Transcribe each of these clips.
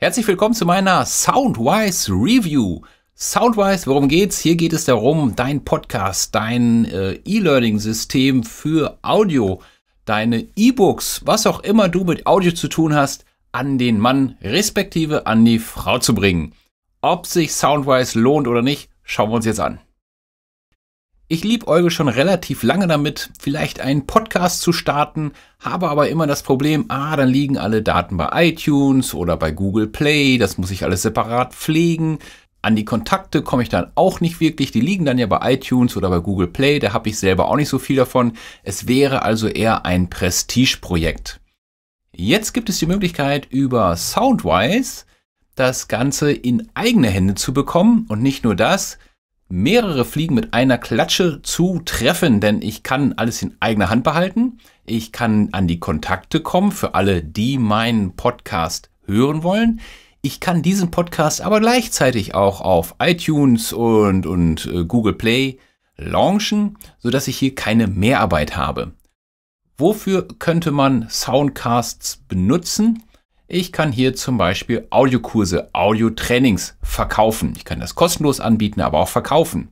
Herzlich willkommen zu meiner Soundwise Review. Soundwise, worum geht's? Hier geht es darum, dein Podcast, dein äh, E-Learning-System für Audio, deine E-Books, was auch immer du mit Audio zu tun hast, an den Mann respektive an die Frau zu bringen. Ob sich Soundwise lohnt oder nicht, schauen wir uns jetzt an. Ich Euge schon relativ lange damit, vielleicht einen Podcast zu starten, habe aber immer das Problem, ah, dann liegen alle Daten bei iTunes oder bei Google Play, das muss ich alles separat pflegen. An die Kontakte komme ich dann auch nicht wirklich, die liegen dann ja bei iTunes oder bei Google Play, da habe ich selber auch nicht so viel davon. Es wäre also eher ein Prestigeprojekt. Jetzt gibt es die Möglichkeit über Soundwise das Ganze in eigene Hände zu bekommen und nicht nur das, mehrere Fliegen mit einer Klatsche zu treffen, denn ich kann alles in eigener Hand behalten. Ich kann an die Kontakte kommen für alle, die meinen Podcast hören wollen. Ich kann diesen Podcast aber gleichzeitig auch auf iTunes und, und äh, Google Play launchen, sodass ich hier keine Mehrarbeit habe. Wofür könnte man Soundcasts benutzen? Ich kann hier zum Beispiel Audiokurse, Audiotrainings verkaufen. Ich kann das kostenlos anbieten, aber auch verkaufen.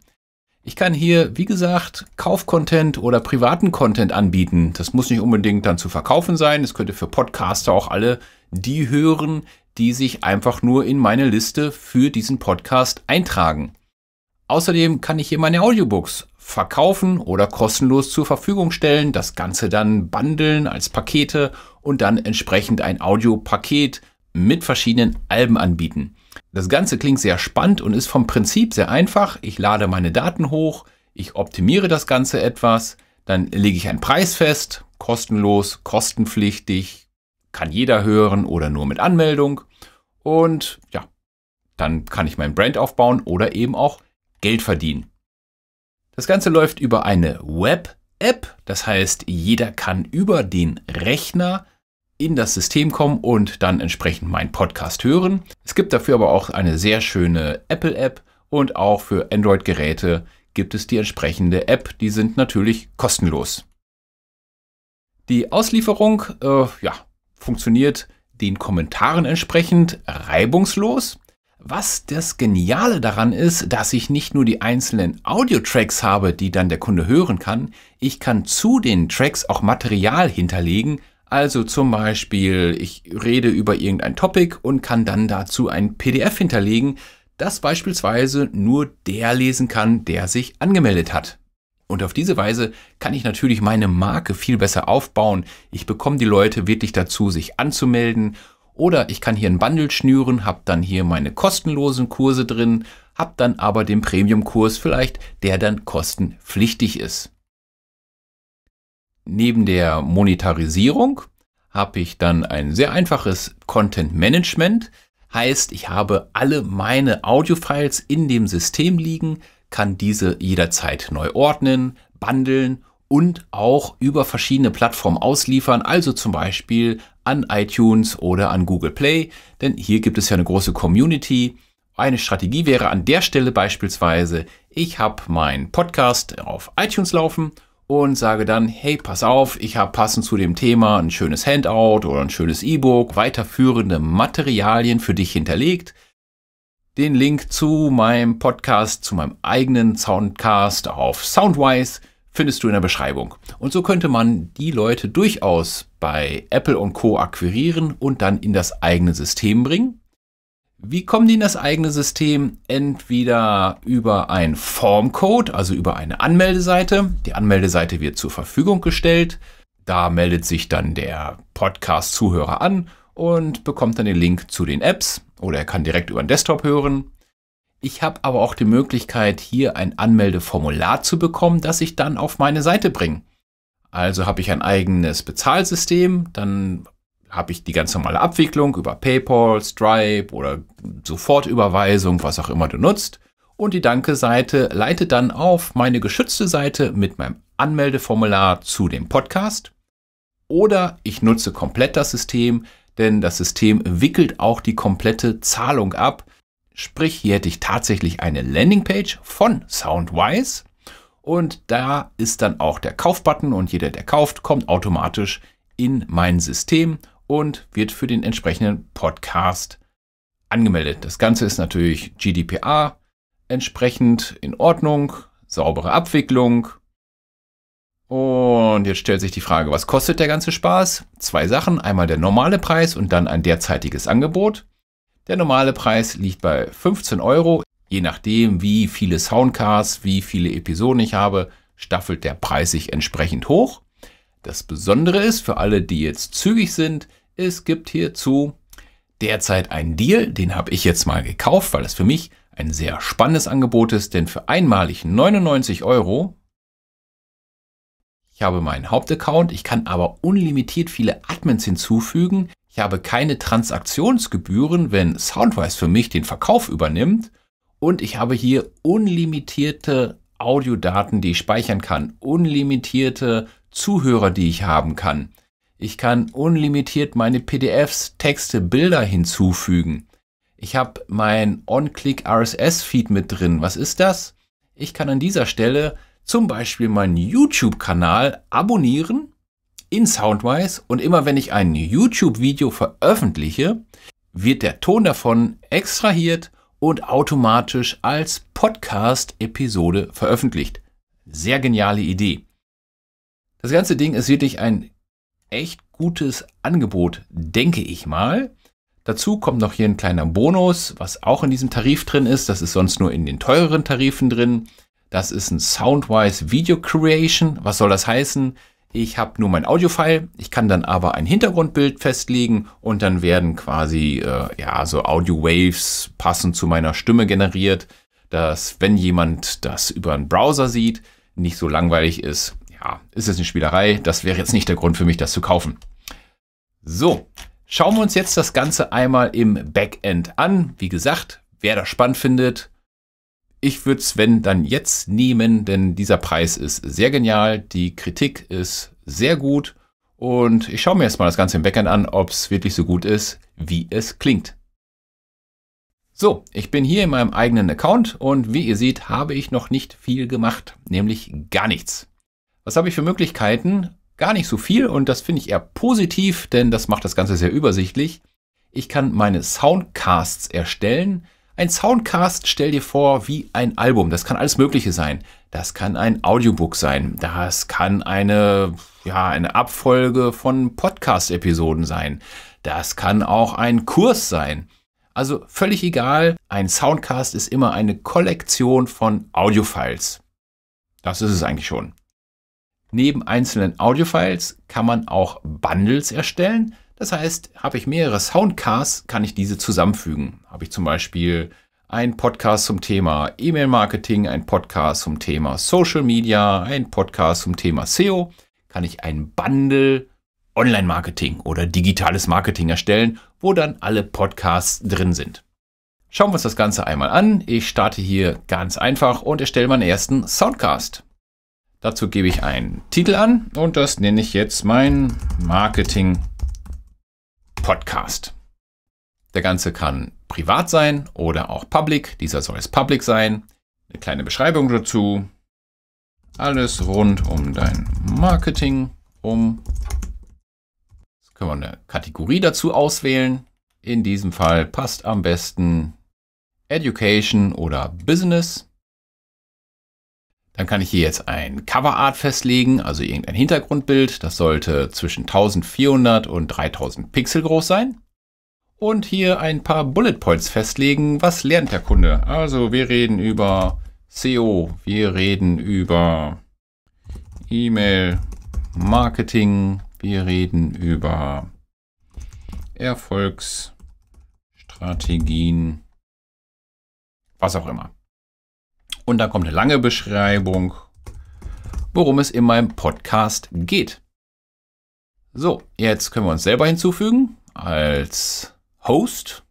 Ich kann hier, wie gesagt, Kaufcontent oder privaten Content anbieten. Das muss nicht unbedingt dann zu verkaufen sein. Es könnte für Podcaster auch alle die hören, die sich einfach nur in meine Liste für diesen Podcast eintragen. Außerdem kann ich hier meine Audiobooks verkaufen oder kostenlos zur Verfügung stellen, das Ganze dann bundeln als Pakete und dann entsprechend ein Audiopaket mit verschiedenen Alben anbieten. Das Ganze klingt sehr spannend und ist vom Prinzip sehr einfach. Ich lade meine Daten hoch, ich optimiere das Ganze etwas, dann lege ich einen Preis fest, kostenlos, kostenpflichtig, kann jeder hören oder nur mit Anmeldung. Und ja, dann kann ich mein Brand aufbauen oder eben auch Geld verdienen. Das Ganze läuft über eine Web-App, das heißt, jeder kann über den Rechner in das System kommen und dann entsprechend meinen Podcast hören. Es gibt dafür aber auch eine sehr schöne Apple-App und auch für Android-Geräte gibt es die entsprechende App. Die sind natürlich kostenlos. Die Auslieferung äh, ja, funktioniert den Kommentaren entsprechend reibungslos. Was das Geniale daran ist, dass ich nicht nur die einzelnen Audio-Tracks habe, die dann der Kunde hören kann, ich kann zu den Tracks auch Material hinterlegen, also zum Beispiel, ich rede über irgendein Topic und kann dann dazu ein PDF hinterlegen, das beispielsweise nur der lesen kann, der sich angemeldet hat. Und auf diese Weise kann ich natürlich meine Marke viel besser aufbauen. Ich bekomme die Leute wirklich dazu, sich anzumelden oder ich kann hier ein Bundle schnüren, habe dann hier meine kostenlosen Kurse drin, habe dann aber den Premium-Kurs vielleicht, der dann kostenpflichtig ist. Neben der Monetarisierung habe ich dann ein sehr einfaches Content Management. Heißt, ich habe alle meine Audio-Files in dem System liegen, kann diese jederzeit neu ordnen, bundeln und auch über verschiedene Plattformen ausliefern, also zum Beispiel an iTunes oder an Google Play, denn hier gibt es ja eine große Community. Eine Strategie wäre an der Stelle beispielsweise, ich habe meinen Podcast auf iTunes laufen und sage dann, hey, pass auf, ich habe passend zu dem Thema ein schönes Handout oder ein schönes E-Book, weiterführende Materialien für dich hinterlegt. Den Link zu meinem Podcast, zu meinem eigenen Soundcast auf Soundwise findest du in der Beschreibung. Und so könnte man die Leute durchaus bei Apple und Co akquirieren und dann in das eigene System bringen. Wie kommen die in das eigene System? Entweder über ein Formcode, also über eine Anmeldeseite. Die Anmeldeseite wird zur Verfügung gestellt. Da meldet sich dann der Podcast-Zuhörer an und bekommt dann den Link zu den Apps oder er kann direkt über den Desktop hören. Ich habe aber auch die Möglichkeit, hier ein Anmeldeformular zu bekommen, das ich dann auf meine Seite bringe. Also habe ich ein eigenes Bezahlsystem, dann habe ich die ganz normale Abwicklung über PayPal, Stripe oder Sofortüberweisung, was auch immer du nutzt. Und die Danke-Seite leitet dann auf meine geschützte Seite mit meinem Anmeldeformular zu dem Podcast. Oder ich nutze komplett das System, denn das System wickelt auch die komplette Zahlung ab. Sprich, hier hätte ich tatsächlich eine Landingpage von Soundwise und da ist dann auch der Kaufbutton und jeder, der kauft, kommt automatisch in mein System und wird für den entsprechenden Podcast angemeldet. Das Ganze ist natürlich GDPR entsprechend in Ordnung, saubere Abwicklung. Und jetzt stellt sich die Frage, was kostet der ganze Spaß? Zwei Sachen, einmal der normale Preis und dann ein derzeitiges Angebot. Der normale Preis liegt bei 15 Euro. Je nachdem, wie viele Soundcasts, wie viele Episoden ich habe, staffelt der Preis sich entsprechend hoch. Das Besondere ist für alle, die jetzt zügig sind, es gibt hierzu derzeit einen Deal, den habe ich jetzt mal gekauft, weil das für mich ein sehr spannendes Angebot ist, denn für einmalig 99 Euro, ich habe meinen Hauptaccount, ich kann aber unlimitiert viele Admins hinzufügen, ich habe keine Transaktionsgebühren, wenn Soundwise für mich den Verkauf übernimmt. Und ich habe hier unlimitierte Audiodaten, die ich speichern kann, unlimitierte Zuhörer, die ich haben kann. Ich kann unlimitiert meine PDFs, Texte, Bilder hinzufügen. Ich habe mein On-Click RSS-Feed mit drin. Was ist das? Ich kann an dieser Stelle zum Beispiel meinen YouTube-Kanal abonnieren in Soundwise und immer wenn ich ein YouTube-Video veröffentliche, wird der Ton davon extrahiert und automatisch als Podcast-Episode veröffentlicht. Sehr geniale Idee. Das ganze Ding ist wirklich ein echt gutes Angebot, denke ich mal. Dazu kommt noch hier ein kleiner Bonus, was auch in diesem Tarif drin ist. Das ist sonst nur in den teureren Tarifen drin. Das ist ein Soundwise Video Creation. Was soll das heißen? Ich habe nur mein Audiofile, ich kann dann aber ein Hintergrundbild festlegen und dann werden quasi äh, ja so Audio-Waves passend zu meiner Stimme generiert, dass wenn jemand das über einen Browser sieht, nicht so langweilig ist. Ja, ist es eine Spielerei, das wäre jetzt nicht der Grund für mich, das zu kaufen. So, schauen wir uns jetzt das Ganze einmal im Backend an. Wie gesagt, wer das spannend findet, ich würde Sven dann jetzt nehmen, denn dieser Preis ist sehr genial, die Kritik ist sehr gut und ich schaue mir jetzt mal das Ganze im Backend an, ob es wirklich so gut ist, wie es klingt. So, ich bin hier in meinem eigenen Account und wie ihr seht, habe ich noch nicht viel gemacht, nämlich gar nichts. Was habe ich für Möglichkeiten? Gar nicht so viel und das finde ich eher positiv, denn das macht das Ganze sehr übersichtlich. Ich kann meine Soundcasts erstellen. Ein Soundcast, stell dir vor, wie ein Album. Das kann alles Mögliche sein. Das kann ein Audiobook sein. Das kann eine, ja, eine Abfolge von Podcast-Episoden sein. Das kann auch ein Kurs sein. Also völlig egal, ein Soundcast ist immer eine Kollektion von Audiofiles. Das ist es eigentlich schon. Neben einzelnen Audiofiles kann man auch Bundles erstellen. Das heißt, habe ich mehrere Soundcasts, kann ich diese zusammenfügen. Habe ich zum Beispiel einen Podcast zum Thema E-Mail-Marketing, einen Podcast zum Thema Social Media, einen Podcast zum Thema SEO, kann ich einen Bundle Online-Marketing oder digitales Marketing erstellen, wo dann alle Podcasts drin sind. Schauen wir uns das Ganze einmal an. Ich starte hier ganz einfach und erstelle meinen ersten Soundcast. Dazu gebe ich einen Titel an und das nenne ich jetzt mein Marketing Podcast. Der ganze kann privat sein oder auch public. Dieser soll es public sein. Eine kleine Beschreibung dazu. Alles rund um dein Marketing um. Jetzt können wir eine Kategorie dazu auswählen. In diesem Fall passt am besten Education oder Business. Dann kann ich hier jetzt ein Coverart festlegen, also irgendein Hintergrundbild. Das sollte zwischen 1400 und 3000 Pixel groß sein. Und hier ein paar Bullet Points festlegen. Was lernt der Kunde? Also wir reden über SEO, wir reden über E-Mail, Marketing, wir reden über Erfolgsstrategien, was auch immer. Und dann kommt eine lange Beschreibung, worum es in meinem Podcast geht. So, jetzt können wir uns selber hinzufügen als Host.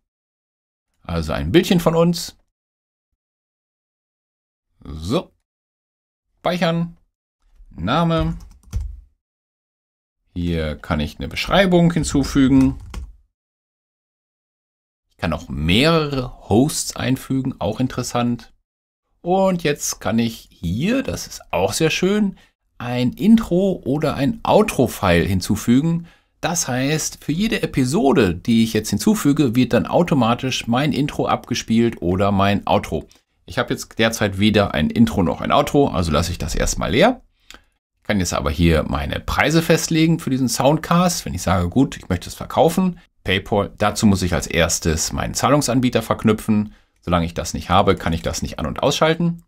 Also ein Bildchen von uns. So. Speichern. Name. Hier kann ich eine Beschreibung hinzufügen. Ich kann auch mehrere Hosts einfügen, auch interessant. Und jetzt kann ich hier, das ist auch sehr schön, ein Intro oder ein Outro-File hinzufügen. Das heißt, für jede Episode, die ich jetzt hinzufüge, wird dann automatisch mein Intro abgespielt oder mein Outro. Ich habe jetzt derzeit weder ein Intro noch ein Outro, also lasse ich das erstmal leer. Ich kann jetzt aber hier meine Preise festlegen für diesen Soundcast. Wenn ich sage, gut, ich möchte es verkaufen, PayPal, dazu muss ich als erstes meinen Zahlungsanbieter verknüpfen. Solange ich das nicht habe, kann ich das nicht an und ausschalten.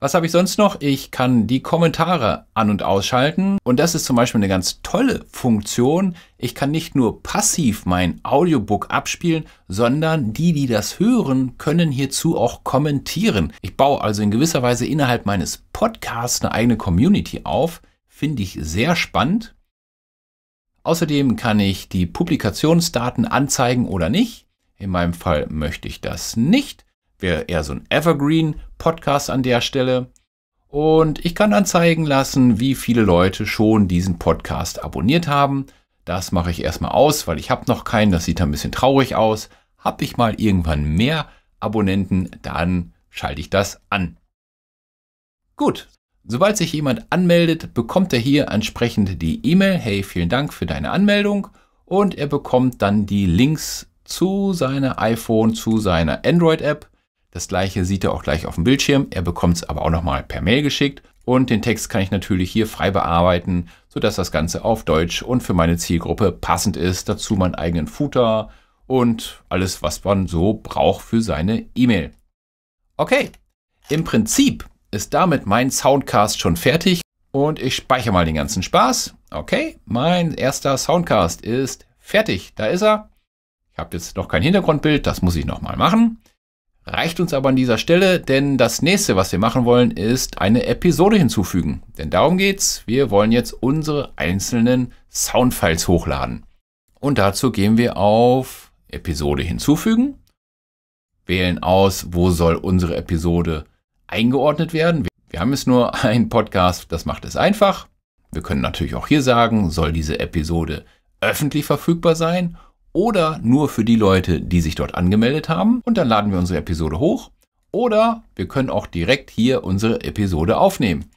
Was habe ich sonst noch? Ich kann die Kommentare an und ausschalten und das ist zum Beispiel eine ganz tolle Funktion. Ich kann nicht nur passiv mein Audiobook abspielen, sondern die, die das hören, können hierzu auch kommentieren. Ich baue also in gewisser Weise innerhalb meines Podcasts eine eigene Community auf. Finde ich sehr spannend. Außerdem kann ich die Publikationsdaten anzeigen oder nicht. In meinem Fall möchte ich das nicht. Wäre eher so ein Evergreen-Podcast an der Stelle. Und ich kann dann zeigen lassen, wie viele Leute schon diesen Podcast abonniert haben. Das mache ich erstmal aus, weil ich habe noch keinen. Das sieht ein bisschen traurig aus. Habe ich mal irgendwann mehr Abonnenten, dann schalte ich das an. Gut, sobald sich jemand anmeldet, bekommt er hier entsprechend die E-Mail. Hey, vielen Dank für deine Anmeldung. Und er bekommt dann die Links zu seiner iPhone, zu seiner Android-App. Das gleiche sieht er auch gleich auf dem Bildschirm. Er bekommt es aber auch nochmal per Mail geschickt. Und den Text kann ich natürlich hier frei bearbeiten, sodass das Ganze auf Deutsch und für meine Zielgruppe passend ist. Dazu meinen eigenen Footer und alles, was man so braucht für seine E-Mail. Okay, im Prinzip ist damit mein Soundcast schon fertig und ich speichere mal den ganzen Spaß. Okay, mein erster Soundcast ist fertig. Da ist er. Ich habe jetzt noch kein Hintergrundbild, das muss ich nochmal machen. Reicht uns aber an dieser Stelle, denn das nächste, was wir machen wollen, ist eine Episode hinzufügen. Denn darum geht's. Wir wollen jetzt unsere einzelnen Soundfiles hochladen. Und dazu gehen wir auf Episode hinzufügen, wählen aus, wo soll unsere Episode eingeordnet werden. Wir haben jetzt nur einen Podcast, das macht es einfach. Wir können natürlich auch hier sagen, soll diese Episode öffentlich verfügbar sein oder nur für die Leute, die sich dort angemeldet haben. Und dann laden wir unsere Episode hoch. Oder wir können auch direkt hier unsere Episode aufnehmen.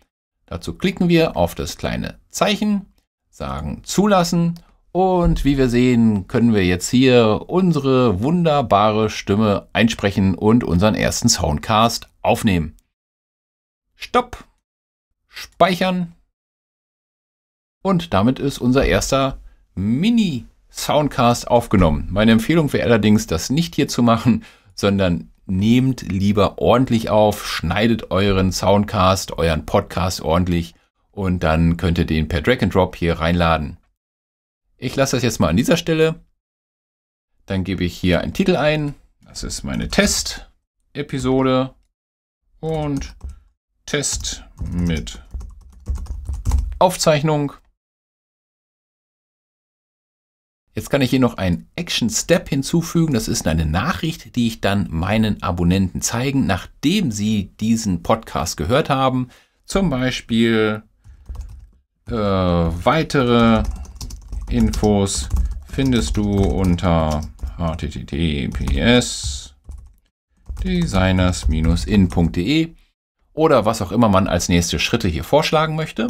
Dazu klicken wir auf das kleine Zeichen, sagen Zulassen und wie wir sehen, können wir jetzt hier unsere wunderbare Stimme einsprechen und unseren ersten Soundcast aufnehmen. Stopp, speichern und damit ist unser erster Mini Soundcast aufgenommen. Meine Empfehlung wäre allerdings, das nicht hier zu machen, sondern nehmt lieber ordentlich auf, schneidet euren Soundcast, euren Podcast ordentlich und dann könnt ihr den per Drag and Drop hier reinladen. Ich lasse das jetzt mal an dieser Stelle. Dann gebe ich hier einen Titel ein. Das ist meine Test-Episode und Test mit Aufzeichnung. Jetzt kann ich hier noch einen Action Step hinzufügen. Das ist eine Nachricht, die ich dann meinen Abonnenten zeigen, nachdem sie diesen Podcast gehört haben. Zum Beispiel äh, weitere Infos findest du unter https designers-in.de oder was auch immer man als nächste Schritte hier vorschlagen möchte.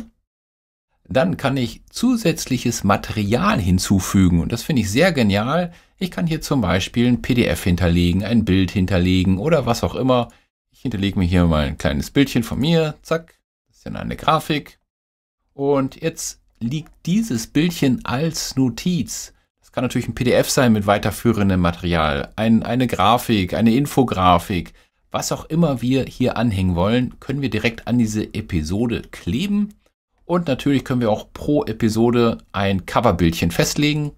Dann kann ich zusätzliches Material hinzufügen und das finde ich sehr genial. Ich kann hier zum Beispiel ein PDF hinterlegen, ein Bild hinterlegen oder was auch immer. Ich hinterlege mir hier mal ein kleines Bildchen von mir. Zack, das ist dann eine Grafik. Und jetzt liegt dieses Bildchen als Notiz. Das kann natürlich ein PDF sein mit weiterführendem Material, ein, eine Grafik, eine Infografik. Was auch immer wir hier anhängen wollen, können wir direkt an diese Episode kleben. Und natürlich können wir auch pro Episode ein Coverbildchen festlegen.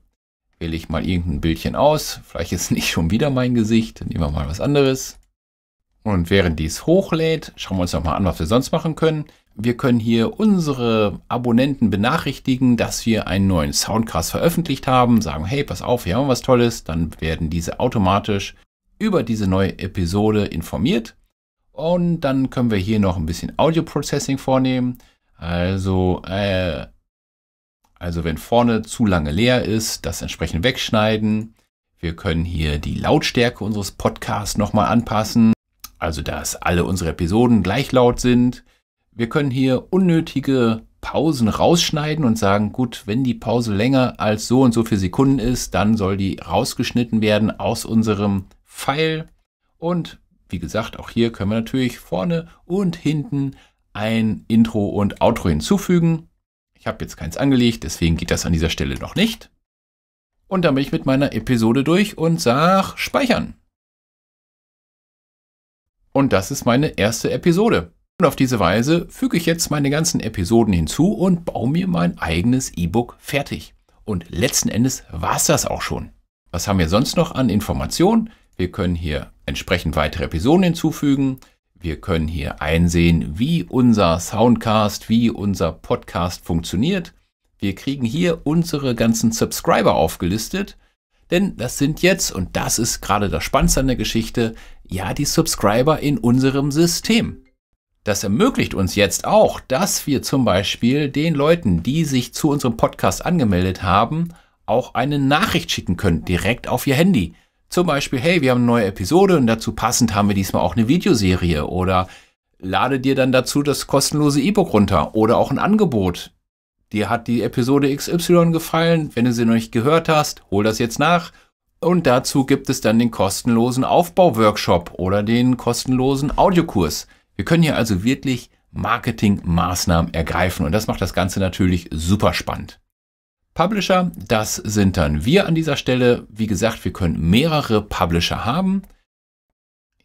Wähle ich mal irgendein Bildchen aus. Vielleicht ist nicht schon wieder mein Gesicht. Dann Nehmen wir mal was anderes. Und während dies hochlädt, schauen wir uns nochmal an, was wir sonst machen können. Wir können hier unsere Abonnenten benachrichtigen, dass wir einen neuen Soundcast veröffentlicht haben. Sagen, hey, pass auf, wir haben was Tolles. Dann werden diese automatisch über diese neue Episode informiert. Und dann können wir hier noch ein bisschen Audio Processing vornehmen. Also, äh, also wenn vorne zu lange leer ist, das entsprechend wegschneiden. Wir können hier die Lautstärke unseres Podcasts nochmal anpassen, also dass alle unsere Episoden gleich laut sind. Wir können hier unnötige Pausen rausschneiden und sagen, gut, wenn die Pause länger als so und so viele Sekunden ist, dann soll die rausgeschnitten werden aus unserem Pfeil. Und wie gesagt, auch hier können wir natürlich vorne und hinten ein Intro und Outro hinzufügen. Ich habe jetzt keins angelegt, deswegen geht das an dieser Stelle noch nicht. Und dann bin ich mit meiner Episode durch und sage Speichern. Und das ist meine erste Episode. Und auf diese Weise füge ich jetzt meine ganzen Episoden hinzu und baue mir mein eigenes E-Book fertig. Und letzten Endes war es das auch schon. Was haben wir sonst noch an Informationen? Wir können hier entsprechend weitere Episoden hinzufügen. Wir können hier einsehen, wie unser Soundcast, wie unser Podcast funktioniert. Wir kriegen hier unsere ganzen Subscriber aufgelistet, denn das sind jetzt, und das ist gerade das Spannendste an der Geschichte, ja die Subscriber in unserem System. Das ermöglicht uns jetzt auch, dass wir zum Beispiel den Leuten, die sich zu unserem Podcast angemeldet haben, auch eine Nachricht schicken können, direkt auf ihr Handy. Zum Beispiel, hey, wir haben eine neue Episode und dazu passend haben wir diesmal auch eine Videoserie oder lade dir dann dazu das kostenlose E-Book runter oder auch ein Angebot. Dir hat die Episode XY gefallen, wenn du sie noch nicht gehört hast, hol das jetzt nach. Und dazu gibt es dann den kostenlosen Aufbau-Workshop oder den kostenlosen Audiokurs. Wir können hier also wirklich Marketingmaßnahmen ergreifen und das macht das Ganze natürlich super spannend. Publisher, das sind dann wir an dieser Stelle. Wie gesagt, wir können mehrere Publisher haben.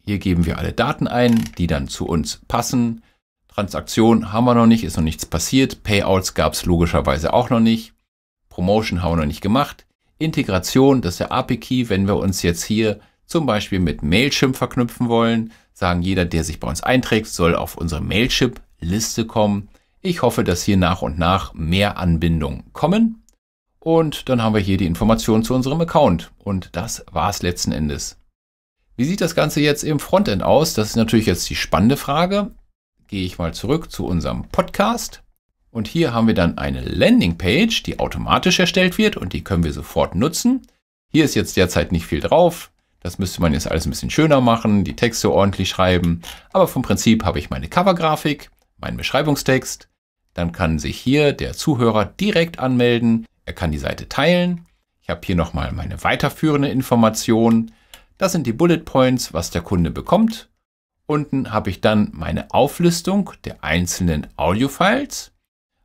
Hier geben wir alle Daten ein, die dann zu uns passen. Transaktion haben wir noch nicht, ist noch nichts passiert. Payouts gab es logischerweise auch noch nicht. Promotion haben wir noch nicht gemacht. Integration, das ist der API-Key, wenn wir uns jetzt hier zum Beispiel mit Mailchimp verknüpfen wollen, sagen jeder, der sich bei uns einträgt, soll auf unsere Mailchimp-Liste kommen. Ich hoffe, dass hier nach und nach mehr Anbindungen kommen. Und dann haben wir hier die Informationen zu unserem Account. Und das war's letzten Endes. Wie sieht das Ganze jetzt im Frontend aus? Das ist natürlich jetzt die spannende Frage. Gehe ich mal zurück zu unserem Podcast. Und hier haben wir dann eine Landingpage, die automatisch erstellt wird und die können wir sofort nutzen. Hier ist jetzt derzeit nicht viel drauf. Das müsste man jetzt alles ein bisschen schöner machen, die Texte ordentlich schreiben. Aber vom Prinzip habe ich meine Covergrafik, meinen Beschreibungstext. Dann kann sich hier der Zuhörer direkt anmelden. Er kann die Seite teilen. Ich habe hier nochmal meine weiterführende Information. Das sind die Bullet Points, was der Kunde bekommt. Unten habe ich dann meine Auflistung der einzelnen Audiofiles.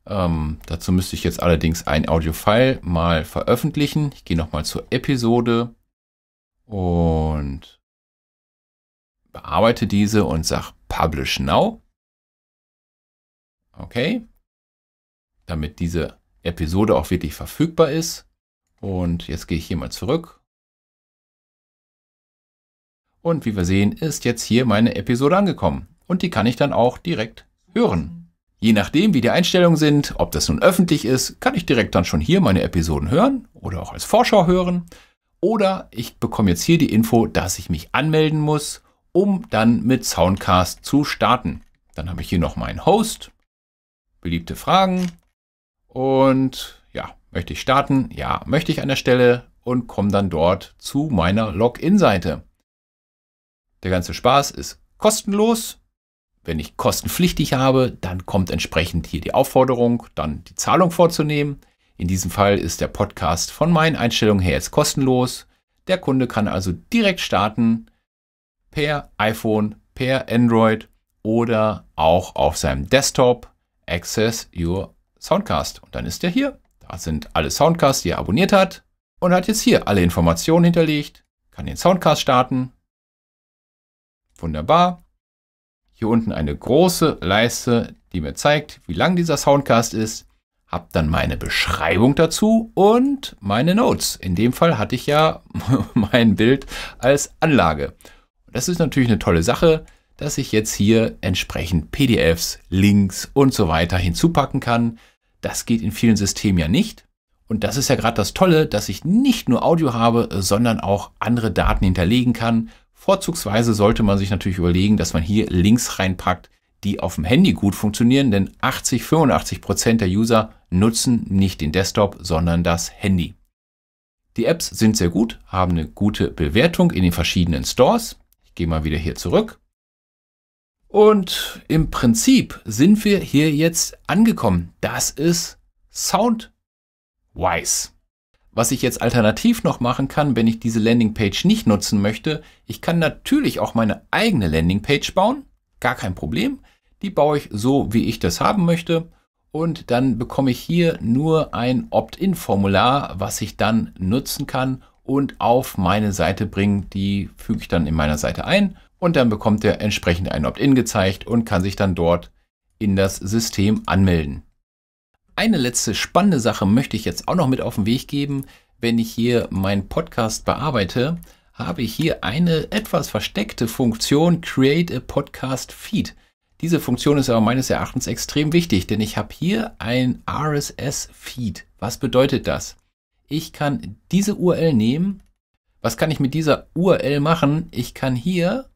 Ähm, dazu müsste ich jetzt allerdings ein Audiofile mal veröffentlichen. Ich gehe nochmal zur Episode und bearbeite diese und sage Publish Now. Okay, damit diese Episode auch wirklich verfügbar ist. Und jetzt gehe ich hier mal zurück. Und wie wir sehen, ist jetzt hier meine Episode angekommen. Und die kann ich dann auch direkt hören. Je nachdem, wie die Einstellungen sind, ob das nun öffentlich ist, kann ich direkt dann schon hier meine Episoden hören oder auch als Vorschau hören. Oder ich bekomme jetzt hier die Info, dass ich mich anmelden muss, um dann mit Soundcast zu starten. Dann habe ich hier noch meinen Host, beliebte Fragen und ja, möchte ich starten? Ja, möchte ich an der Stelle und komme dann dort zu meiner Login-Seite. Der ganze Spaß ist kostenlos. Wenn ich kostenpflichtig habe, dann kommt entsprechend hier die Aufforderung, dann die Zahlung vorzunehmen. In diesem Fall ist der Podcast von meinen Einstellungen her jetzt kostenlos. Der Kunde kann also direkt starten per iPhone, per Android oder auch auf seinem Desktop. Access Your Soundcast. Und dann ist der hier. Da sind alle Soundcasts, die er abonniert hat. Und hat jetzt hier alle Informationen hinterlegt. Kann den Soundcast starten. Wunderbar. Hier unten eine große Leiste, die mir zeigt, wie lang dieser Soundcast ist. Hab dann meine Beschreibung dazu und meine Notes. In dem Fall hatte ich ja mein Bild als Anlage. Das ist natürlich eine tolle Sache dass ich jetzt hier entsprechend PDFs, Links und so weiter hinzupacken kann. Das geht in vielen Systemen ja nicht. Und das ist ja gerade das Tolle, dass ich nicht nur Audio habe, sondern auch andere Daten hinterlegen kann. Vorzugsweise sollte man sich natürlich überlegen, dass man hier Links reinpackt, die auf dem Handy gut funktionieren, denn 80, 85 Prozent der User nutzen nicht den Desktop, sondern das Handy. Die Apps sind sehr gut, haben eine gute Bewertung in den verschiedenen Stores. Ich gehe mal wieder hier zurück. Und im Prinzip sind wir hier jetzt angekommen. Das ist Soundwise. Was ich jetzt alternativ noch machen kann, wenn ich diese Landingpage nicht nutzen möchte, ich kann natürlich auch meine eigene Landingpage bauen. Gar kein Problem. Die baue ich so, wie ich das haben möchte. Und dann bekomme ich hier nur ein Opt-in-Formular, was ich dann nutzen kann und auf meine Seite bringen. Die füge ich dann in meiner Seite ein und dann bekommt er entsprechend ein Opt-in gezeigt und kann sich dann dort in das System anmelden. Eine letzte spannende Sache möchte ich jetzt auch noch mit auf den Weg geben. Wenn ich hier meinen Podcast bearbeite, habe ich hier eine etwas versteckte Funktion Create a Podcast Feed. Diese Funktion ist aber meines Erachtens extrem wichtig, denn ich habe hier ein RSS-Feed. Was bedeutet das? Ich kann diese URL nehmen. Was kann ich mit dieser URL machen? Ich kann hier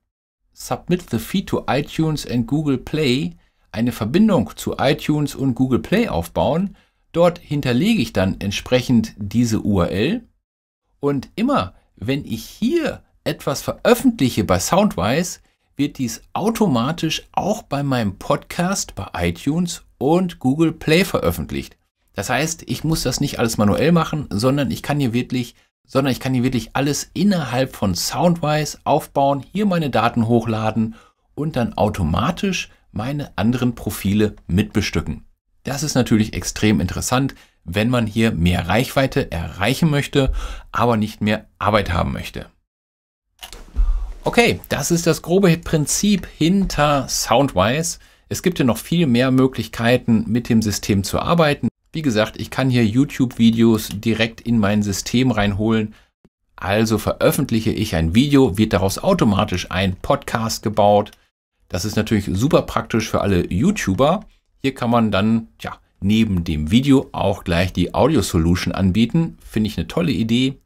Submit the Feed to iTunes and Google Play eine Verbindung zu iTunes und Google Play aufbauen. Dort hinterlege ich dann entsprechend diese URL. Und immer, wenn ich hier etwas veröffentliche bei Soundwise, wird dies automatisch auch bei meinem Podcast bei iTunes und Google Play veröffentlicht. Das heißt, ich muss das nicht alles manuell machen, sondern ich kann hier wirklich sondern ich kann hier wirklich alles innerhalb von Soundwise aufbauen, hier meine Daten hochladen und dann automatisch meine anderen Profile mitbestücken. Das ist natürlich extrem interessant, wenn man hier mehr Reichweite erreichen möchte, aber nicht mehr Arbeit haben möchte. Okay, das ist das grobe Prinzip hinter Soundwise. Es gibt ja noch viel mehr Möglichkeiten, mit dem System zu arbeiten. Wie gesagt, ich kann hier YouTube-Videos direkt in mein System reinholen. Also veröffentliche ich ein Video, wird daraus automatisch ein Podcast gebaut. Das ist natürlich super praktisch für alle YouTuber. Hier kann man dann ja, neben dem Video auch gleich die Audio-Solution anbieten. Finde ich eine tolle Idee.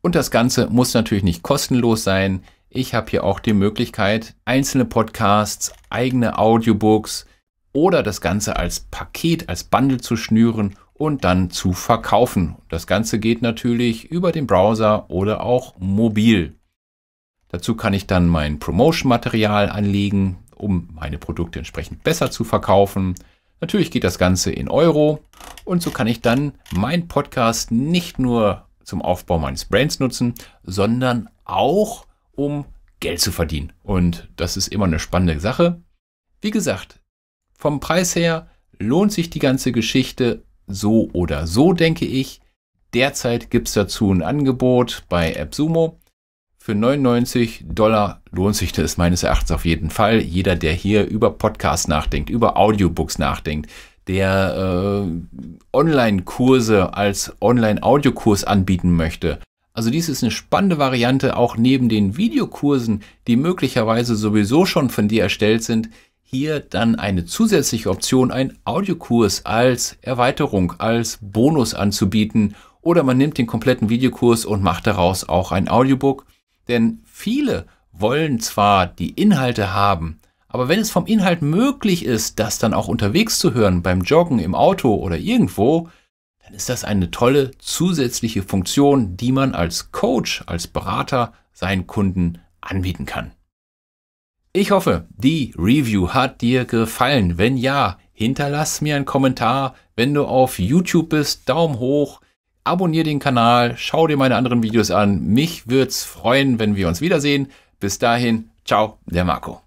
Und das Ganze muss natürlich nicht kostenlos sein. Ich habe hier auch die Möglichkeit, einzelne Podcasts, eigene Audiobooks, oder das Ganze als Paket, als Bundle zu schnüren und dann zu verkaufen. Das Ganze geht natürlich über den Browser oder auch mobil. Dazu kann ich dann mein Promotion-Material anlegen, um meine Produkte entsprechend besser zu verkaufen. Natürlich geht das Ganze in Euro und so kann ich dann meinen Podcast nicht nur zum Aufbau meines Brands nutzen, sondern auch um Geld zu verdienen. Und das ist immer eine spannende Sache. Wie gesagt, vom Preis her lohnt sich die ganze Geschichte so oder so, denke ich. Derzeit gibt es dazu ein Angebot bei AppSumo. Für 99 Dollar lohnt sich das meines Erachtens auf jeden Fall. Jeder, der hier über Podcasts nachdenkt, über Audiobooks nachdenkt, der äh, Online-Kurse als Online-Audiokurs anbieten möchte. Also dies ist eine spannende Variante, auch neben den Videokursen, die möglicherweise sowieso schon von dir erstellt sind, hier dann eine zusätzliche Option, einen Audiokurs als Erweiterung, als Bonus anzubieten oder man nimmt den kompletten Videokurs und macht daraus auch ein Audiobook. Denn viele wollen zwar die Inhalte haben, aber wenn es vom Inhalt möglich ist, das dann auch unterwegs zu hören, beim Joggen, im Auto oder irgendwo, dann ist das eine tolle zusätzliche Funktion, die man als Coach, als Berater seinen Kunden anbieten kann. Ich hoffe, die Review hat dir gefallen. Wenn ja, hinterlass mir einen Kommentar. Wenn du auf YouTube bist, Daumen hoch, abonnier den Kanal, schau dir meine anderen Videos an. Mich würde es freuen, wenn wir uns wiedersehen. Bis dahin, ciao, der Marco.